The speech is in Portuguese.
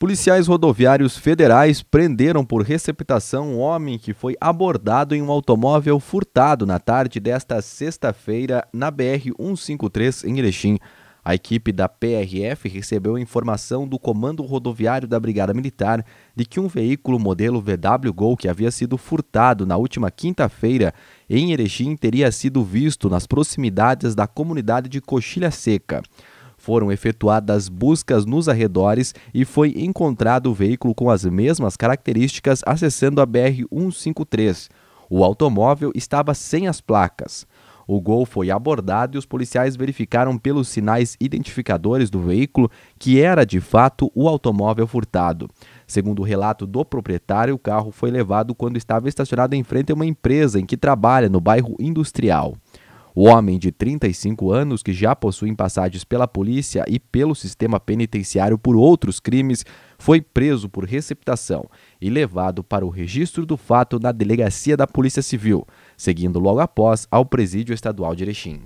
Policiais rodoviários federais prenderam por receptação um homem que foi abordado em um automóvel furtado na tarde desta sexta-feira na BR-153 em Erechim. A equipe da PRF recebeu informação do Comando Rodoviário da Brigada Militar de que um veículo modelo VW Gol que havia sido furtado na última quinta-feira em Erechim teria sido visto nas proximidades da comunidade de Coxilha Seca foram efetuadas buscas nos arredores e foi encontrado o veículo com as mesmas características acessando a BR-153. O automóvel estava sem as placas. O gol foi abordado e os policiais verificaram pelos sinais identificadores do veículo que era de fato o automóvel furtado. Segundo o relato do proprietário, o carro foi levado quando estava estacionado em frente a uma empresa em que trabalha no bairro industrial. O homem de 35 anos, que já possui passagens pela polícia e pelo sistema penitenciário por outros crimes, foi preso por receptação e levado para o registro do fato na delegacia da Polícia Civil, seguindo logo após ao presídio estadual de Erechim.